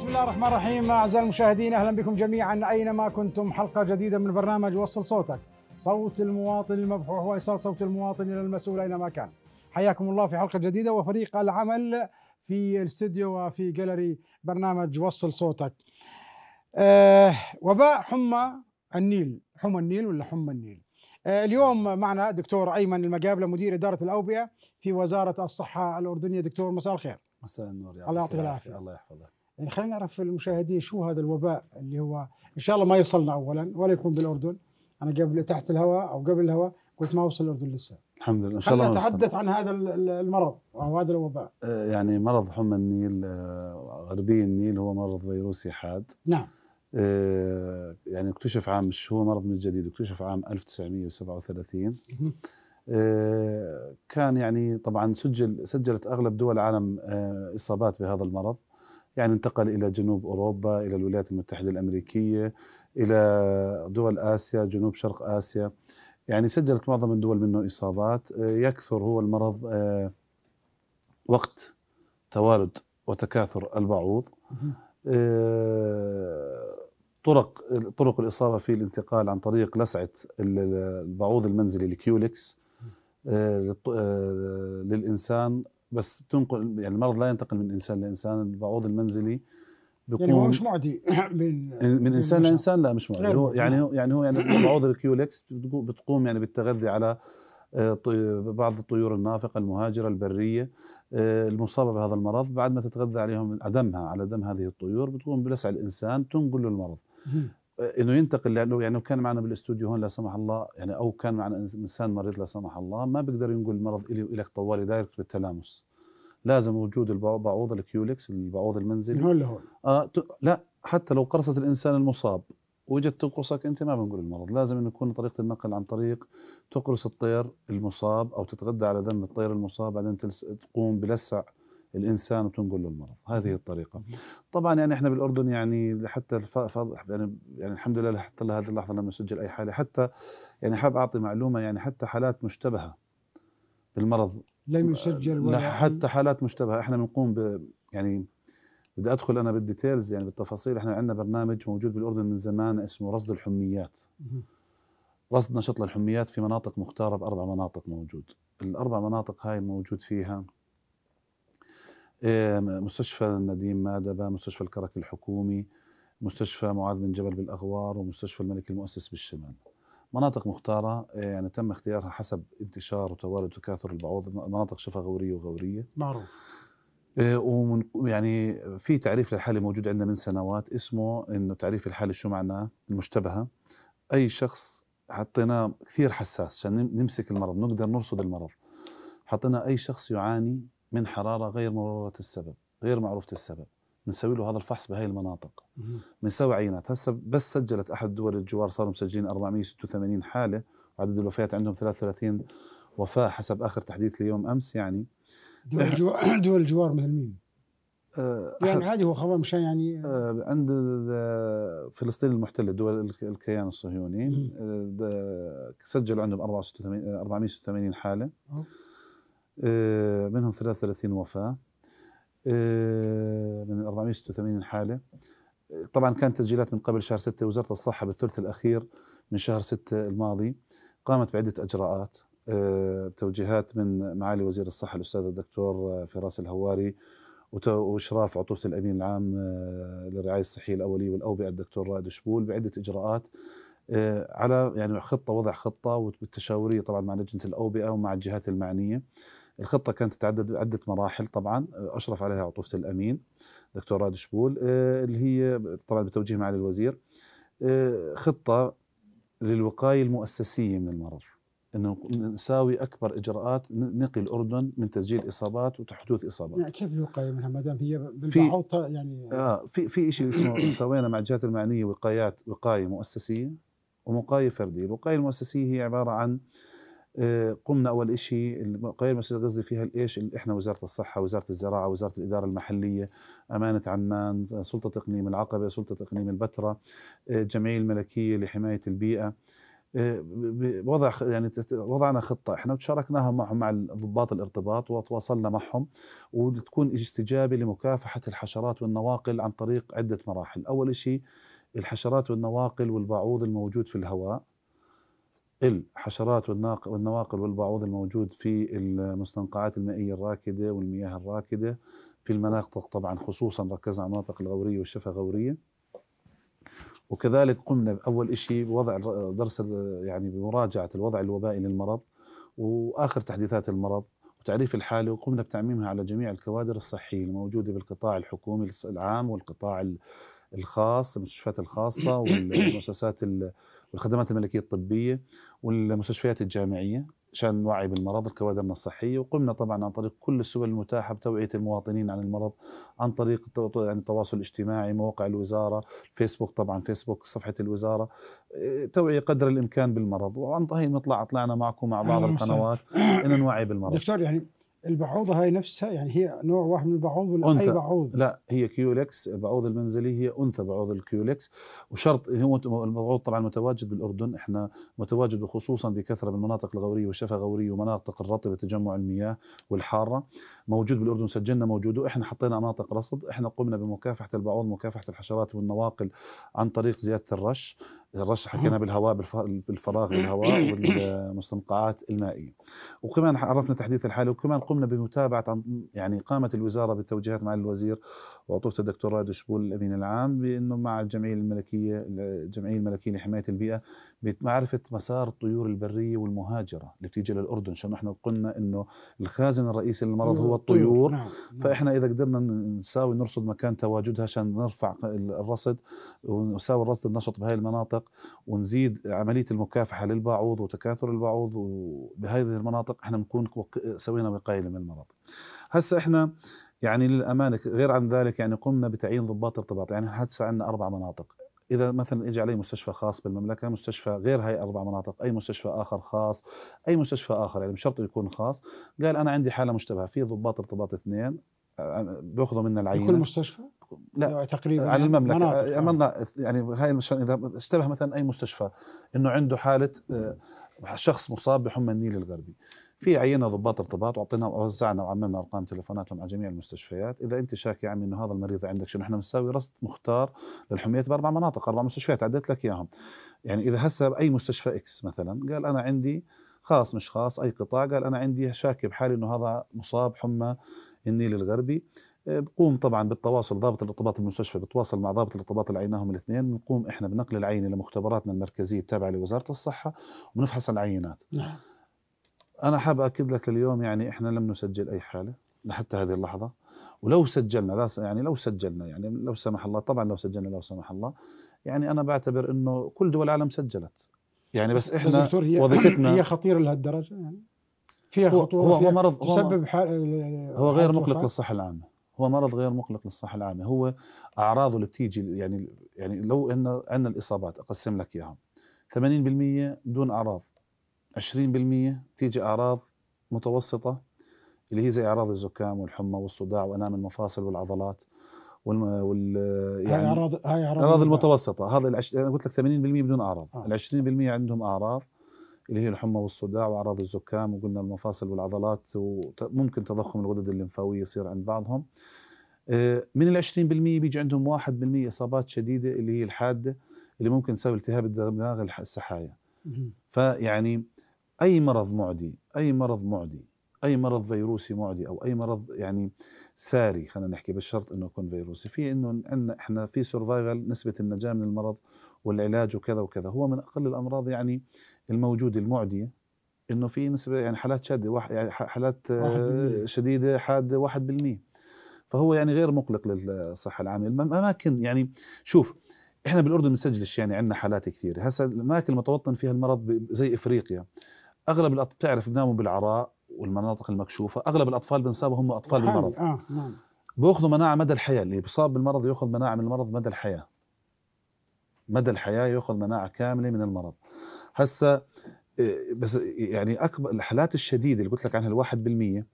بسم الله الرحمن الرحيم اعزائي المشاهدين اهلا بكم جميعا اينما كنتم حلقه جديده من برنامج وصل صوتك صوت المواطن المبحوح وايصال صوت المواطن الى المسؤول اينما كان حياكم الله في حلقه جديده وفريق العمل في الاستديو وفي جاليري برنامج وصل صوتك أه وباء حمى النيل حمى النيل ولا حمى النيل أه اليوم معنا دكتور ايمن المقابله مدير اداره الاوبئه في وزاره الصحه الاردنيه دكتور مساء الخير مساء النور يا الله يعطيك العافيه الله يحفظك يعني خلينا نعرف المشاهدين شو هذا الوباء اللي هو ان شاء الله ما يوصلنا اولا ولا يكون بالاردن انا قبل تحت الهواء او قبل الهواء قلت ما وصل الاردن لسه الحمد لله ان شاء الله نتحدث عن هذا المرض او هذا الوباء آه، يعني مرض حمى النيل آه، غربي النيل هو مرض فيروسي حاد نعم آه، يعني اكتشف عام مش هو مرض من الجديد اكتشف عام 1937 كان يعني طبعا سجل سجلت اغلب دول العالم اصابات بهذا المرض يعني انتقل إلى جنوب أوروبا إلى الولايات المتحدة الأمريكية إلى دول آسيا جنوب شرق آسيا يعني سجلت معظم الدول منه إصابات آه، يكثر هو المرض آه، وقت توالد وتكاثر البعوض آه، طرق طرق الإصابة في الانتقال عن طريق لسعة البعوض المنزلي الكيولكس للإنسان بس بتنقل يعني المرض لا ينتقل من انسان لانسان البعوض المنزلي يعني بيكون يعني هو مش معدي من من انسان لانسان لا مش معدي هو يعني هو يعني هو يعني البعوض الكيولكس بتقوم يعني بالتغذي على آه، بعض الطيور النافقة المهاجرة البرية آه، المصابة بهذا المرض بعد ما تتغذى عليهم على دمها على دم هذه الطيور بتقوم بلسع الإنسان تنقل له المرض انه ينتقل لانه يعني لو كان معنا بالاستوديو هون لا سمح الله يعني او كان معنا انسان مريض لا سمح الله ما بيقدر ينقل المرض الي والك طوالي دايركت بالتلامس لازم وجود البعوض الكيولكس البعوض المنزلي هون لهون آه لا حتى لو قرصت الانسان المصاب وجدت تقرصك انت ما بنقول المرض لازم انه يكون طريقه النقل عن طريق تقرص الطير المصاب او تتغذى على دم الطير المصاب بعدين تقوم بلسع الانسان وتنقل له المرض هذه الطريقه طبعا يعني احنا بالاردن يعني حتى يعني يعني الحمد لله حتى لهذه اللحظه لما نسجل اي حاله حتى يعني حاب اعطي معلومه يعني حتى حالات مشتبهه بالمرض لم يسجل ولا حتى حالات مشتبهه احنا بنقوم ب يعني بدي ادخل انا بالديتيلز يعني بالتفاصيل احنا عندنا برنامج موجود بالاردن من زمان اسمه رصد الحميات رصد نشاط للحميات في مناطق مختاره باربع مناطق موجود الاربع مناطق هاي موجود فيها إيه، مستشفى نديم مادبة مستشفى الكرك الحكومي مستشفى معاذ بن جبل بالأغوار ومستشفى الملك المؤسس بالشمال مناطق مختارة إيه، يعني تم اختيارها حسب انتشار وتوالد وتكاثر البعوض مناطق شفا غورية وغورية معروف إيه، ومن يعني في تعريف للحالة موجود عندنا من سنوات اسمه انه تعريف الحالة شو معناه المشتبهة اي شخص حطيناه كثير حساس عشان نمسك المرض نقدر نرصد المرض حطينا اي شخص يعاني من حراره غير مبرره السبب غير معروفه السبب بنسوي له هذا الفحص بهي المناطق بنسوي عينات هسه بس سجلت احد دول الجوار صاروا مسجلين 486 حاله وعدد الوفيات عندهم 33 وفاه حسب اخر تحديث ليوم امس يعني دول الجوار دول الجوار مثل مين؟ أه يعني عادي هو خبر مشان يعني أه عند فلسطين المحتله دول الكيان الصهيوني آه، سجلوا عندهم 486 آه، حاله أوه. آه، منهم 33 وفاة آه، من 486 حالة آه، طبعا كانت تسجيلات من قبل شهر 6 وزارة الصحة بالثلث الأخير من شهر 6 الماضي قامت بعدة إجراءات بتوجيهات من معالي وزير الصحة الأستاذ الدكتور فراس الهواري واشراف عطوفه الامين العام للرعايه الصحيه الاوليه والاوبئه الدكتور رائد شبول بعده اجراءات على يعني خطه وضع خطه والتشاوريه طبعا مع لجنه الاوبئه ومع الجهات المعنيه الخطة كانت تتعدد عدة مراحل طبعا أشرف عليها عطوفة الأمين دكتور راد شبول آه، اللي هي طبعا بتوجيه معالي الوزير آه، خطة للوقاية المؤسسية من المرض انه نساوي اكبر اجراءات نقي الاردن من تسجيل اصابات وتحدوث اصابات. يعني كيف الوقايه منها ما دام هي في يعني اه في في شيء اسمه سوينا مع الجهات المعنيه وقايات وقايه مؤسسيه ووقايه فرديه، الوقايه المؤسسيه هي عباره عن آه آه، قمنا اول شيء القضيه مسجد غزه فيها الايش احنا وزاره الصحه وزاره الزراعه وزاره الاداره المحليه امانه عمان سلطه اقليم العقبه سلطه اقليم البتراء الجمعيه آه، الملكيه لحمايه البيئه آه، وضع يعني وضعنا خطه احنا وتشاركناها معهم مع ضباط الارتباط وتواصلنا معهم وتكون استجابه لمكافحه الحشرات والنواقل عن طريق عده مراحل، اول شيء الحشرات والنواقل والبعوض الموجود في الهواء الحشرات والنواقل والبعوض الموجود في المستنقعات المائية الراكدة والمياه الراكدة في المناطق طبعا خصوصا ركزنا على المناطق الغورية والشفا غورية وكذلك قمنا بأول شيء بوضع درس يعني بمراجعة الوضع الوبائي للمرض وآخر تحديثات المرض وتعريف الحالة وقمنا بتعميمها على جميع الكوادر الصحية الموجودة بالقطاع الحكومي العام والقطاع الخاص المستشفيات الخاصة والمؤسسات والخدمات الملكية الطبية والمستشفيات الجامعية عشان نوعي بالمرض الكوادرنا الصحية وقمنا طبعا عن طريق كل السبل المتاحة بتوعية المواطنين عن المرض عن طريق يعني التواصل الاجتماعي مواقع الوزارة فيسبوك طبعا فيسبوك صفحة الوزارة توعية قدر الإمكان بالمرض وعن طهي نطلع طلعنا معكم مع بعض القنوات إن نوعي بالمرض دكتور يعني البعوضة هاي نفسها يعني هي نوع واحد من البعوض ولا أنثى. أي بعوض؟ لا هي كيولكس البعوض المنزلي هي أنثى بعوض الكيولكس وشرط هو البعوض طبعا متواجد بالأردن احنا متواجد وخصوصا بكثرة بالمناطق الغورية والشفا غورية ومناطق الرطبة تجمع المياه والحارة موجود بالأردن سجلنا موجوده احنا حطينا مناطق رصد احنا قمنا بمكافحة البعوض مكافحة الحشرات والنواقل عن طريق زيادة الرش الرش حكينا بالهواء بالفراغ أمم. بالهواء أمم. والمستنقعات المائيه. وكمان عرفنا تحديث الحاله وكمان قمنا بمتابعه يعني قامت الوزاره بالتوجيهات مع الوزير وعطوفه الدكتور رائد شبول الامين العام بانه مع الجمعيه الملكيه الجمعيه الملكيه لحمايه البيئه بمعرفه مسار الطيور البريه والمهاجره اللي بتيجي للاردن عشان نحن قلنا انه الخازن الرئيسي للمرض هو الطيور نعم. نعم. فاحنا اذا قدرنا نساوي نرصد مكان تواجدها عشان نرفع الرصد ونساوي الرصد النشط بهاي المناطق المناطق ونزيد عمليه المكافحه للبعوض وتكاثر البعوض وبهذه المناطق احنا بنكون سوينا وقايه من المرض. هسه احنا يعني للامانه غير عن ذلك يعني قمنا بتعيين ضباط ارتباط يعني هسه عندنا اربع مناطق اذا مثلا اجى علي مستشفى خاص بالمملكه مستشفى غير هاي اربع مناطق اي مستشفى اخر خاص اي مستشفى اخر يعني مش شرط يكون خاص قال انا عندي حاله مشتبهه في ضباط ارتباط اثنين بياخذوا منا العينه بكل مستشفى؟ لا يعني تقريبا على المملكه عملنا يعني, يعني. يعني هاي المشان اذا اشتبه مثلا اي مستشفى انه عنده حاله آه، شخص مصاب بحمى النيل الغربي في عينه ضباط ارتباط واعطينا ووزعنا وعملنا ارقام تليفوناتهم على جميع المستشفيات، اذا انت شاكي عمي انه هذا المريض عندك شنو احنا بنساوي رصد مختار للحميات باربع مناطق اربع مستشفيات عديت لك اياهم. يعني اذا هسه اي مستشفى اكس مثلا قال انا عندي خاص مش خاص اي قطاع قال انا عندي شاكي بحالي انه هذا مصاب حمى النيل الغربي آه، بقوم طبعا بالتواصل ضابط الارتباط المستشفى بتواصل مع ضابط الارتباط هم الاثنين بنقوم احنا بنقل العينه لمختبراتنا المركزيه التابعه لوزاره الصحه وبنفحص العينات نعم. انا حاب اكد لك اليوم يعني احنا لم نسجل اي حاله لحتى هذه اللحظه ولو سجلنا لا يعني لو سجلنا يعني لو سمح الله طبعا لو سجلنا لو سمح الله يعني انا بعتبر انه كل دول العالم سجلت يعني بس احنا بس وظيفتنا هي خطيره لهالدرجه يعني فيها خطوره هو, هو مرض تسبب هو غير مقلق للصحه العامه هو مرض غير مقلق للصحه العامه هو اعراضه اللي بتيجي يعني يعني لو ان عندنا الاصابات اقسم لك اياها 80% دون اعراض 20% تيجي اعراض متوسطه اللي هي زي اعراض الزكام والحمى والصداع والام المفاصل والعضلات وال يعني هاي اعراض هاي اعراض المتوسطه هذا انا قلت لك 80% بدون اعراض آه. ال 20% عندهم اعراض اللي هي الحمى والصداع واعراض الزكام وقلنا المفاصل والعضلات وممكن تضخم الغدد الليمفاويه يصير عند بعضهم آه، من ال 20% بيجي عندهم 1% اصابات شديده اللي هي الحاده اللي ممكن تسبب التهاب الدماغ السحايا فيعني اي مرض معدي اي مرض معدي اي مرض فيروسي معدي او اي مرض يعني ساري خلينا نحكي بالشرط انه يكون فيروسي في انه عندنا احنا في سرفايفل نسبه النجاه من المرض والعلاج وكذا وكذا هو من اقل الامراض يعني الموجوده المعديه انه في نسبه يعني حالات شاده واحد يعني حالات واحد شديده حاده 1% فهو يعني غير مقلق للصحه العامه الاماكن يعني شوف احنا بالاردن بنسجلش يعني عندنا حالات كثيره هسه الاماكن المتوطن فيها المرض زي افريقيا اغلب الأطب بتعرف بناموا بالعراء والمناطق المكشوفه اغلب الاطفال بنصابوا هم اطفال بالمرض اه نعم بياخذوا مناعه مدى الحياه اللي بيصاب بالمرض ياخذ مناعه من المرض مدى الحياه مدى الحياه ياخذ مناعه كامله من المرض هسا آه، بس يعني اكبر الحالات الشديده اللي قلت لك عنها ال 1%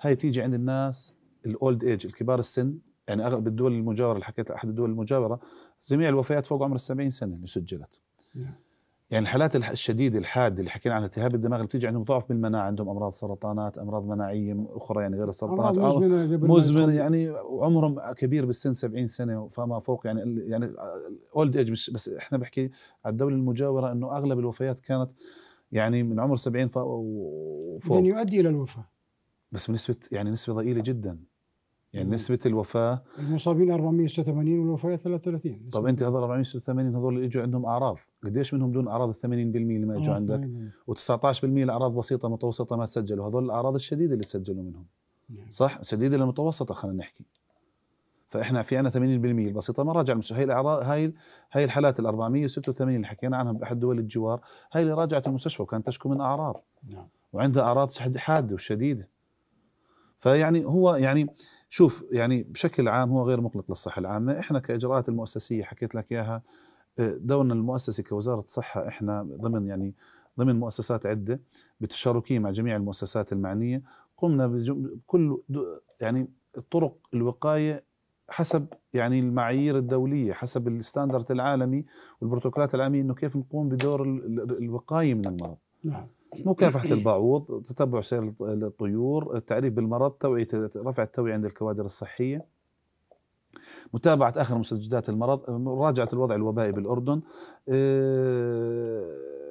هاي بتيجي عند الناس الاولد ايج الكبار السن يعني اغلب الدول المجاوره اللي حكيت احد الدول المجاوره جميع الوفيات فوق عمر السبعين 70 سنه اللي سجلت نعم. يعني الحالات الشديده الحاده اللي حكينا عن التهاب الدماغ اللي بتيجي عندهم ضعف بالمناعه عندهم امراض سرطانات امراض مناعيه اخرى يعني غير السرطانات مزمنه يعني وعمرهم كبير بالسن 70 سنه فما فوق يعني يعني اولد ايج مش بس احنا بحكي على الدوله المجاوره انه اغلب الوفيات كانت يعني من عمر 70 وفوق يعني يؤدي الى الوفاه بس بنسبه يعني نسبه ضئيله جدا يعني نسبة الوفاة المصابين 486 والوفيات 33 طب انت هذول 486 هذول اللي اجوا عندهم اعراض، قديش منهم دون اعراض ال 80% اللي ما اجوا آه، عندك؟ و19% الاعراض بسيطة متوسطة ما تسجلوا، هذول الاعراض الشديدة اللي تسجلوا منهم. مم. نعم. صح؟ شديدة للمتوسطة خلينا نحكي. فاحنا في عندنا 80% البسيطة ما راجع المستشفى، هي الاعراض هاي هاي الحالات ال 486 اللي حكينا عنها باحد دول الجوار، هاي اللي راجعت المستشفى وكانت تشكو من اعراض. نعم. وعندها اعراض حادة وشديدة. فيعني هو يعني شوف يعني بشكل عام هو غير مقلق للصحه العامه، احنا كاجراءات المؤسسيه حكيت لك اياها آه، دورنا المؤسسي كوزاره صحه احنا ضمن يعني ضمن مؤسسات عده بتشاركيه مع جميع المؤسسات المعنيه قمنا بكل يعني طرق الوقايه حسب يعني المعايير الدوليه حسب الستاندرد العالمي والبروتوكولات العالميه انه كيف نقوم بدور الوقايه من المرض نعم مكافحة إيه. البعوض تتبع سير الطيور التعريف بالمرض توعية رفع التوعية عند الكوادر الصحية متابعة آخر مسجدات المرض مراجعة الوضع الوبائي بالأردن إيه،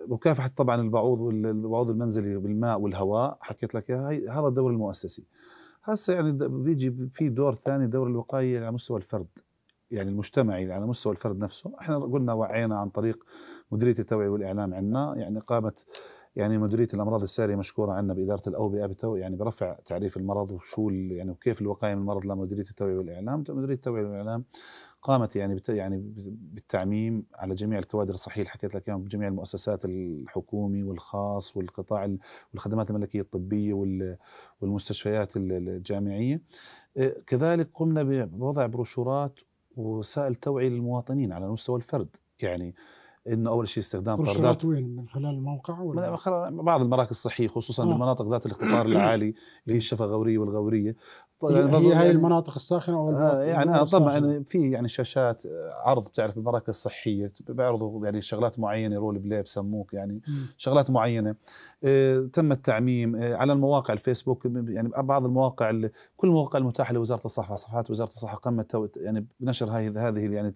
مكافحة طبعا البعوض والبعوض المنزلي بالماء والهواء حكيت لك هذا الدور المؤسسي هسه يعني بيجي في دور ثاني دور الوقاية على مستوى الفرد يعني المجتمعي على مستوى الفرد نفسه احنا قلنا وعينا عن طريق مديريه التوعيه والاعلام عندنا يعني قامت يعني مديريه الامراض الساريه مشكوره عنا باداره الاوبئه بتو يعني برفع تعريف المرض وشو يعني وكيف الوقايه من المرض لمديريه التوعيه والاعلام، مديريه التوعيه والاعلام قامت يعني بت يعني بالتعميم على جميع الكوادر الصحيه اللي حكيت لك اياهم بجميع المؤسسات الحكومي والخاص والقطاع والخدمات الملكيه الطبيه والمستشفيات الجامعيه. آه، كذلك قمنا بوضع بروشورات وسائل توعيه للمواطنين على مستوى الفرد يعني انه اول شيء استخدام طاردات وين من خلال الموقع ولا؟ من خلال بعض المراكز الصحيه خصوصا آه. بالمناطق ذات الاختبار العالي اللي هي الشفا الغوريه والغوريه طيب، هي, هي هاي يعني المناطق الساخنه او آه يعني طبعا يعني في يعني شاشات عرض بتعرف بالمراكز الصحيه بيعرضوا يعني شغلات معينه رول بلاي بسموك يعني م. شغلات معينه آه تم التعميم آه على المواقع الفيسبوك يعني بعض المواقع كل المواقع المتاحه لوزاره الصحه صفحات وزاره الصحه قامت يعني بنشر هذه هذه يعني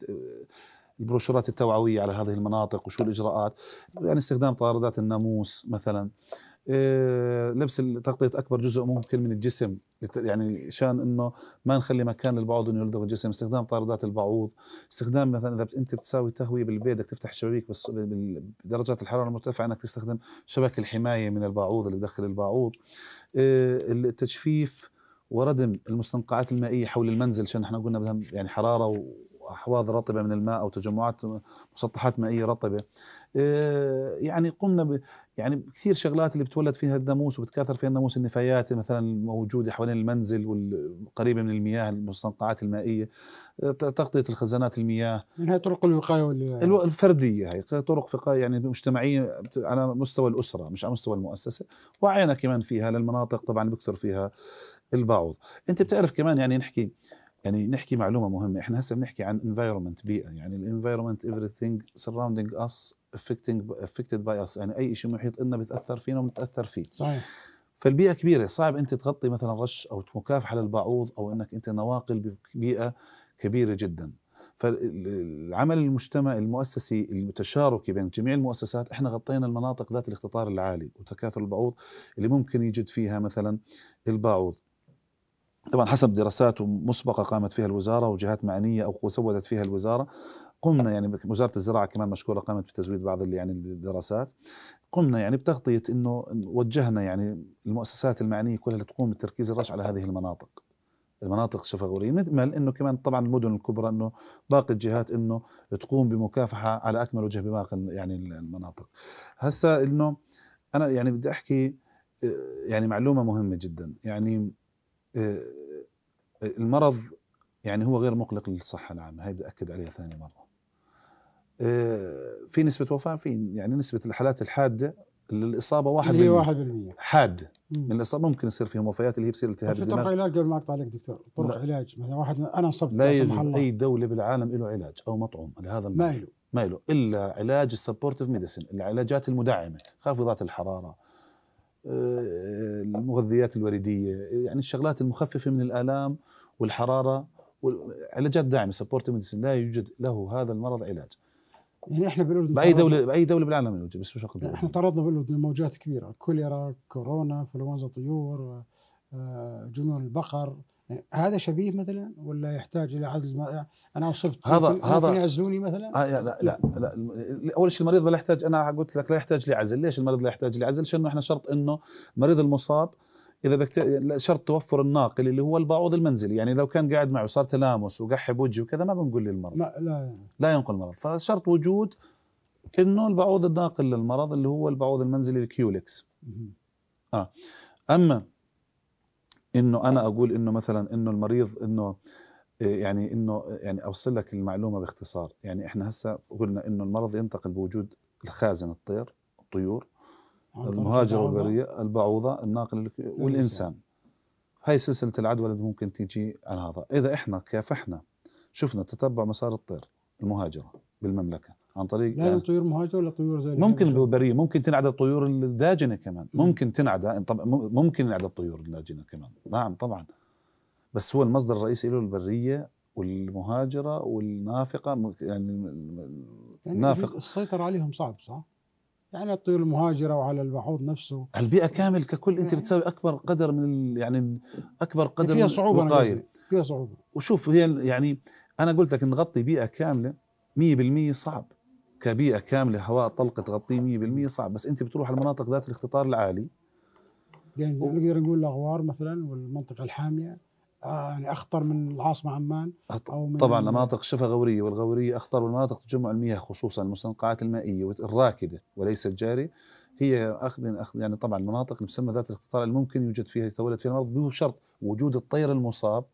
البروشورات التوعويه على هذه المناطق وشو الاجراءات يعني استخدام طاردات الناموس مثلا إيه، لبس تغطيه اكبر جزء ممكن من الجسم يعني شان انه ما نخلي مكان للبعوض انه يلدغ الجسم استخدام طاردات البعوض استخدام مثلا اذا انت بتساوي تهويه بالبيت بدك تفتح الشبابيك بس بدرجات الحراره المرتفعه انك تستخدم شبك الحمايه من البعوض اللي بدخل البعوض إيه، التجفيف وردم المستنقعات المائيه حول المنزل عشان احنا قلنا يعني حراره أحواض رطبة من الماء أو تجمعات مسطحات مائية رطبة إيه، يعني قمنا ب يعني كثير شغلات اللي بتولد فيها الناموس وبتكاثر فيها الناموس النفايات مثلا الموجودة حوالين المنزل والقريبة من المياه المستنقعات المائية إيه، تغطية الخزانات المياه من هي طرق الوقاية وال... الفردية هي طرق وقاية يعني مجتمعية على مستوى الأسرة مش على مستوى المؤسسة وعينا كمان فيها للمناطق طبعا بكثر فيها البعض انت بتعرف كمان يعني نحكي يعني نحكي معلومه مهمه احنا هسه بنحكي عن انفايرمنت بيئه يعني الانفايرمنت everything surrounding us affecting affected by us يعني اي شيء محيط لنا بتاثر فينا وبنتاثر فيه صحيح فالبيئه كبيره صعب انت تغطي مثلا رش او مكافحه للبعوض او انك انت نواقل ببيئه كبيره جدا فالعمل المجتمع المؤسسي المتشاركي بين جميع المؤسسات احنا غطينا المناطق ذات الاختطار العالي وتكاثر البعوض اللي ممكن يجد فيها مثلا البعوض طبعا حسب دراسات مسبقه قامت فيها الوزاره وجهات معنيه او سودت فيها الوزاره قمنا يعني وزاره الزراعه كمان مشكوره قامت بتزويد بعض اللي يعني الدراسات قمنا يعني بتغطيه انه وجهنا يعني المؤسسات المعنيه كلها لتقوم بتركيز الرش على هذه المناطق المناطق الشفغوريه نتمل انه كمان طبعا المدن الكبرى انه باقي الجهات انه تقوم بمكافحه على اكمل وجه بباقي يعني المناطق هسه انه انا يعني بدي احكي آه، يعني معلومه مهمه جدا يعني آه، المرض يعني هو غير مقلق للصحة العامة هاي بدي أكد عليها ثاني مرة آه، في نسبة وفاة في يعني نسبة الحالات الحادة للإصابة واحد اللي هي 1% حادة من الإصابة ممكن يصير فيهم وفيات اللي هي بصير التهاب الدماغ طرق علاج قبل ما أقطع عليك دكتور طرق علاج مثلا واحد أنا انصبت لا يوجد أي دولة بالعالم له علاج أو مطعوم لهذا المرض ما له ما له إلا علاج السبورتيف ميديسن العلاجات المدعمة خافضات الحرارة آه، المغذيات الوريديه يعني الشغلات المخففه من الالام والحراره والعلاجات داعمه سبورت لا يوجد له هذا المرض علاج يعني احنا بالاردن باي دوله باي دوله بالعالم يوجد بس مش فقط احنا تعرضنا بالاردن لموجات كبيره كوليرا كورونا انفلونزا طيور آه، جنون البقر يعني هذا شبيه مثلا ولا يحتاج الى عزل ما انا اصبت هذا هذا يعزلوني مثلا؟ آه لا, لا لا لا اول شيء المريض لا يحتاج انا قلت لك لا يحتاج لعزل، ليش المريض لا يحتاج لعزل؟ لانه احنا شرط انه المريض المصاب اذا بكت... شرط توفر الناقل اللي هو البعوض المنزلي يعني لو كان قاعد معه صار تلامس وقح بوجهه وكذا ما بنقول للمرض ما لا لا ينقل المرض فشرط وجود انه البعوض الناقل للمرض اللي هو البعوض المنزلي الكيولكس اه اما انه انا اقول انه مثلا انه المريض انه آه، يعني انه آه، يعني اوصل لك المعلومه باختصار يعني احنا هسه قلنا انه المرض ينتقل بوجود الخازن الطير الطيور آه، المهاجر البرية البعوضة الناقل والإنسان إيه، هاي سلسلة العدوى اللي ممكن تيجي عن هذا إذا إحنا كافحنا شفنا تتبع مسار الطير المهاجرة بالمملكة عن طريق لا يعني طيور مهاجره ولا طيور زي ممكن البريه ممكن تنعدى الطيور الداجنه كمان ممكن تنعدى طب ممكن ينعدى الطيور الداجنه كمان نعم طبعا بس هو المصدر الرئيسي له البريه والمهاجره والنافقه يعني, يعني النافقه السيطره عليهم صعب صح؟ يعني الطيور المهاجره وعلى البحوض نفسه البيئه كامل ككل انت يعني بتساوي اكبر قدر من يعني اكبر يعني قدر فيها صعوبه من فيها صعوبه وشوف هي يعني انا قلت لك نغطي بيئه كامله 100% صعب كبيئه كامله هواء طلق تغطيه 100% صعب بس انت بتروح على المناطق ذات الاختطار العالي يعني نقدر نقول الاغوار مثلا والمنطقه الحاميه آه، يعني اخطر من العاصمه عمان او من طبعا المناطق الشفا غوريه والغوريه اخطر والمناطق تجمع المياه خصوصا المستنقعات المائيه الراكده وليس الجاري هي اخذ اخذ يعني طبعا المناطق اللي بسمى ذات الاختطار اللي ممكن يوجد فيها يتولد فيها المرض بشرط وجود الطير المصاب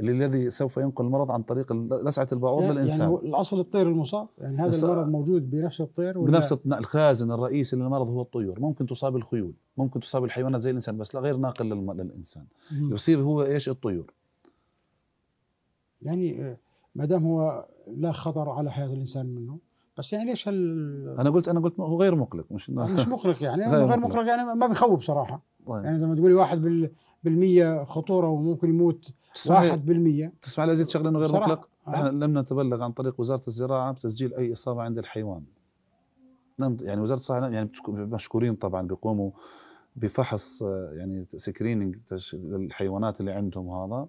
الذي سوف ينقل المرض عن طريق لسعه البعوض يعني للانسان يعني الاصل الطير المصاب يعني هذا المرض موجود بنفس الطير ولا بنفس الخازن الرئيسي للمرض هو الطيور ممكن تصاب الخيول ممكن تصاب الحيوانات زي الانسان بس لا غير ناقل للانسان يصيب هو ايش الطيور يعني آه، ما دام هو لا خطر على حياه الانسان منه بس يعني ليش هال انا قلت انا قلت هو غير مقلق مش يعني مش مقلق يعني غير, غير مقلق. مقلق يعني ما بيخوف صراحه طيب. يعني لما تقولي واحد بال بالمية خطورة وممكن يموت تسمع 1% تسمع لازيد شغله انه غير صراحة. مطلق آه. احنا لم نتبلغ عن طريق وزاره الزراعه بتسجيل اي اصابه عند الحيوان يعني وزاره الصحه يعني مشكورين طبعا بيقوموا بفحص آه، يعني سكريننج للحيوانات اللي عندهم هذا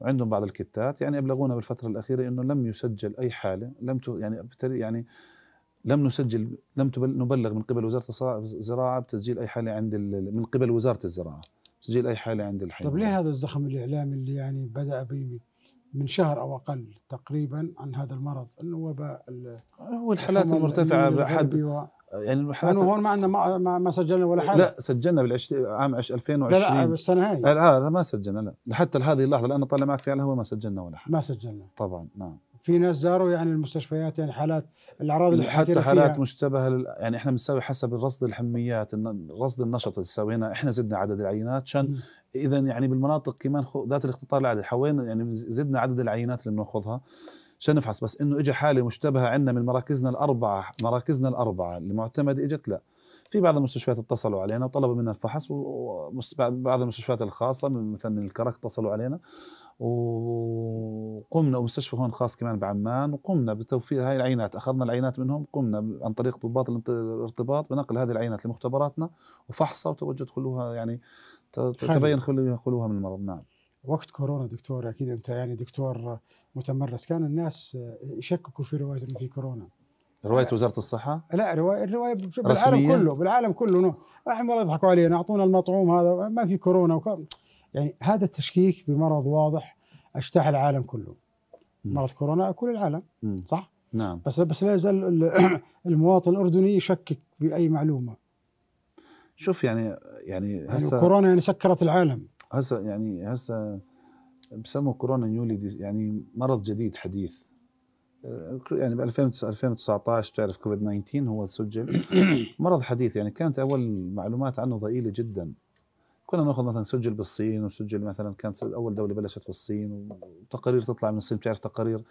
وعندهم بعض الكتات يعني ابلغونا بالفتره الاخيره انه لم يسجل اي حاله لم يعني يعني لم نسجل لم نبلغ من قبل وزاره الزراعه بتسجيل اي حاله عند من قبل وزاره الزراعه تسجيل اي حاله عند الحين طيب ليه هذا الزخم الاعلامي اللي يعني بدا من شهر او اقل تقريبا عن هذا المرض الوباء هو الحالات المرتفعه بحد يعني الحالات هون ما عندنا ما, ما سجلنا ولا حاله لا سجلنا بالعش... عام 2020 لا لا بالسنه هاي لا, لا ما سجلنا لا حتى هذه اللحظه اللي انا طالع معك فيها هو ما سجلنا ولا حاله ما سجلنا طبعا نعم في ناس زاروا يعني المستشفيات يعني حالات الاعراض اللي حتى حالات مشتبهه لل... يعني احنا بنساوي حسب الرصد الحميات الرصد النشط اللي سويناه احنا زدنا عدد العينات عشان اذا يعني بالمناطق كمان خو... ذات الاختطار العالي حوالينا يعني زدنا عدد العينات اللي بناخذها عشان نفحص بس انه اجى حاله مشتبهه عندنا من مراكزنا الاربعه مراكزنا الاربعه المعتمده اجت لا في بعض المستشفيات اتصلوا علينا وطلبوا منا الفحص وبعض المستشفيات الخاصه مثلا الكرك اتصلوا علينا و... قمنا ومستشفى هون خاص كمان بعمان وقمنا بتوفير هاي العينات اخذنا العينات منهم قمنا عن طريق ضباط الارتباط بنقل هذه العينات لمختبراتنا وفحصها وتوجد خلوها يعني تبين خلوها من المرض نعم وقت كورونا دكتور اكيد انت يعني دكتور متمرس كان الناس يشككوا في روايه انه في كورونا روايه وزاره الصحه؟ لا روايه الروايه بالعالم كله بالعالم كله انه والله يضحكوا علينا اعطونا المطعوم هذا ما في كورونا وكورونا. يعني هذا التشكيك بمرض واضح اجتاح العالم كله مرض كورونا كل العالم صح؟ نعم بس بس لا يزال المواطن الاردني يشكك باي معلومه شوف يعني،, يعني يعني هسه كورونا يعني سكرت العالم هسه يعني هسه بسموا كورونا نيولي يعني مرض جديد حديث آه، يعني ب 2019 بتعرف كوفيد 19 هو سجل مرض حديث يعني كانت اول معلومات عنه ضئيله جدا كنا ناخذ مثلا سجل بالصين وسجل مثلا كانت اول دوله بلشت بالصين وتقارير تطلع من الصين بتعرف تقارير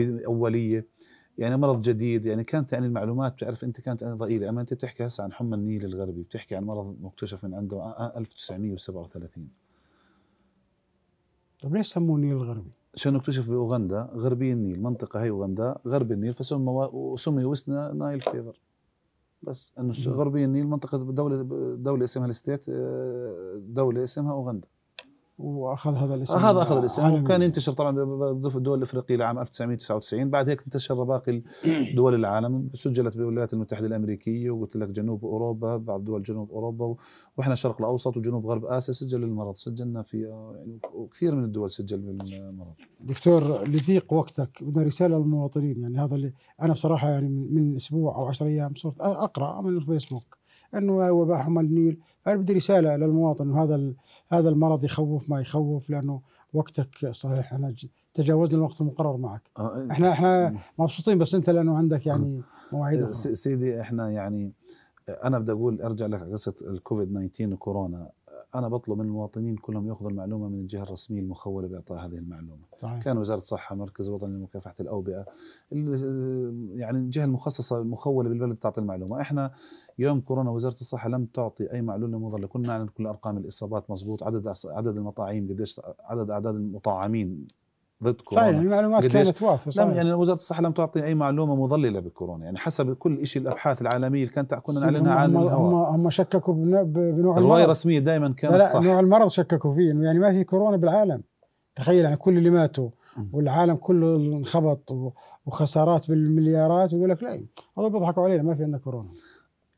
اوليه يعني مرض جديد يعني كانت يعني المعلومات بتعرف انت كانت يعني ضئيله اما انت بتحكي هسه عن حمى النيل الغربي بتحكي عن مرض مكتشف من عنده 1937 طيب ليش سموه النيل الغربي؟ شنو اكتشف باوغندا غربي النيل منطقه هي اوغندا غرب النيل فسمى وسمي وسنا نايل فيفر بس انه غربي النيل منطقه دوله دوله اسمها الستيت آه، دوله اسمها اوغندا واخذ هذا الاسم هذا اخذ الاسم وكان ينتشر طبعا الدول الافريقيه لعام 1999 بعد هيك انتشر باقي دول العالم سجلت بالولايات المتحده الامريكيه وقلت لك جنوب اوروبا بعض دول جنوب اوروبا واحنا الشرق الاوسط وجنوب غرب اسيا سجل المرض سجلنا في يعني وكثير من الدول سجل بالمرض دكتور لذيق وقتك بدنا رساله للمواطنين يعني هذا اللي انا بصراحه يعني من اسبوع او 10 ايام صرت اقرا من الفيسبوك انه وباء حمى النيل فانا بدي رساله للمواطن وهذا هذا المرض يخوف ما يخوف لانه وقتك صحيح انا تجاوزنا الوقت المقرر معك آه، آه، احنا احنا مبسوطين بس انت لانه عندك يعني مواعيد سيدي احنا يعني انا بدي اقول ارجع لك قصه الكوفيد 19 وكورونا انا بطلب من المواطنين كلهم ياخذوا المعلومه من الجهه الرسميه المخوله باعطاء هذه المعلومه طيب. كان وزاره الصحه مركز وطني لمكافحه الاوبئه يعني الجهه المخصصه المخوله بالبلد تعطي المعلومه احنا يوم كورونا وزاره الصحه لم تعطي اي معلومه مظله كنا نعلم كل ارقام الاصابات مضبوط عدد عدد المطاعيم قديش عدد اعداد المطعمين ضد كورونا صحيح المعلومات كانت وافره لم يعني وزاره الصحه لم تعطي اي معلومه مضلله بكورونا يعني حسب كل شيء الابحاث العالميه اللي كانت كنا نعلنها عن هم هم شككوا بنوع الروايه الرسميه دائما كانت لا صح نوع المرض شككوا فيه يعني ما في كورونا بالعالم تخيل يعني كل اللي ماتوا والعالم كله انخبط وخسارات بالمليارات ويقول لك لا هذول بيضحكوا علينا ما في عندنا كورونا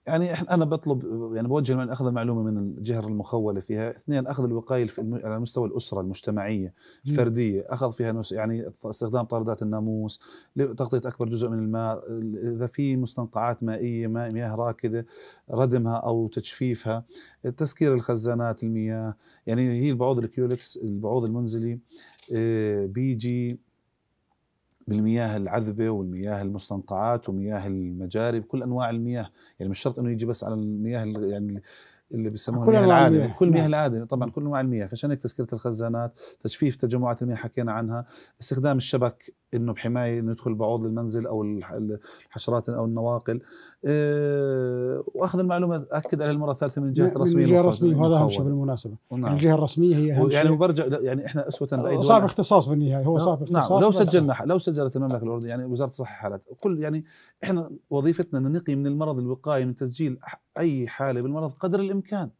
يعني انا بطلب يعني بوجه من اخذ المعلومه من الجهه المخوله فيها، اثنين اخذ الوقايه على مستوى الاسره المجتمعيه الفرديه، اخذ فيها يعني استخدام طاردات الناموس، تغطيه اكبر جزء من الماء، اذا في مستنقعات مائيه ماء مياه راكده ردمها او تجفيفها، تسكير الخزانات المياه، يعني هي البعوض الكيولكس البعوض المنزلي آه، بيجي بالمياه العذبة والمياه المستنقعات ومياه المجارب كل أنواع المياه يعني مش شرط أنه يجي بس على المياه يعني اللي بيسموها المياه العادمة كل مياه العادمة طبعا كل أنواع المياه فعشان هيك تسكرة الخزانات تجفيف تجمعات المياه حكينا عنها استخدام الشبك انه بحمايه انه يدخل بعوض للمنزل او الحشرات او النواقل إيه واخذ المعلومات اكد عليها المره الثالثه من الجهه الرسميه من الجهه الرسميه وهذا اهم شيء بالمناسبه نعم. يعني الجهه الرسميه هي اهم يعني وبرجع يعني احنا اسوه آه، لاي صعب اختصاص بالنهايه هو نعم، صعب نعم، اختصاص نعم لو سجلنا لو سجلت المملكه الاردنيه يعني وزاره الصحه حالات كل يعني احنا وظيفتنا نقي من المرض الوقائي من تسجيل اي حاله بالمرض قدر الامكان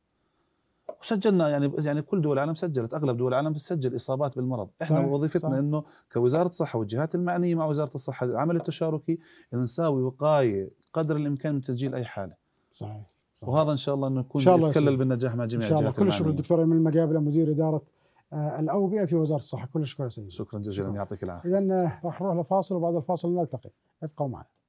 وسجلنا يعني يعني كل دول العالم سجلت اغلب دول العالم بتسجل اصابات بالمرض احنا صحيح. وظيفتنا صحيح. انه كوزاره الصحه والجهات المعنيه مع وزاره الصحه العمل التشاركي نساوي وقايه قدر الامكان من تسجيل اي حاله صحيح, صحيح. وهذا ان شاء الله انه يكون يتكلل بالنجاح مع جميع الجهات المعنيه ان شاء الله كل شكر الدكتور ايمن المقابله مدير اداره آه، الاوبئه في وزاره الصحه كل شكر يا سيدي شكرا جزيلا يعطيك العافيه اذا آه، راح نروح لفاصل وبعد الفاصل نلتقي ابقوا معنا